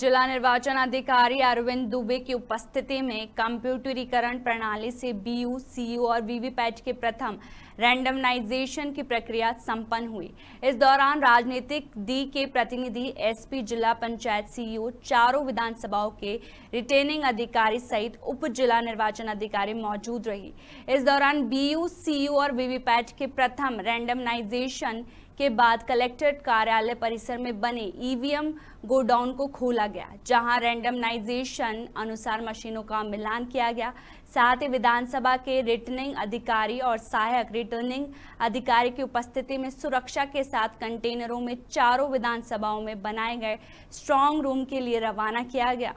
जिला निर्वाचन अधिकारी अरविंद दुबे की उपस्थिति में कंप्यूटरीकरण प्रणाली से बीयू, सीयू और वीवीपैट के प्रथम रैंडमनाइजेशन की प्रक्रिया संपन्न हुई इस दौरान राजनीतिक दी के प्रतिनिधि एसपी जिला पंचायत सीईओ चारों विधानसभाओं के रिटर्निंग अधिकारी सहित उप जिला निर्वाचन अधिकारी मौजूद रही इस दौरान बीयू, सीयू और वीवीपैट के प्रथम रैंडमनाइजेशन के बाद कलेक्ट्रेट कार्यालय परिसर में बने ईवीएम गोडाउन को खोला गया जहां रैंडमनाइजेशन अनुसार मशीनों का मिलान किया गया साथ ही विधानसभा के रिटर्निंग अधिकारी और सहायक रिटर्निंग अधिकारी की उपस्थिति में सुरक्षा के साथ कंटेनरों में चारों विधानसभाओं में बनाए गए स्ट्रांग रूम के लिए रवाना किया गया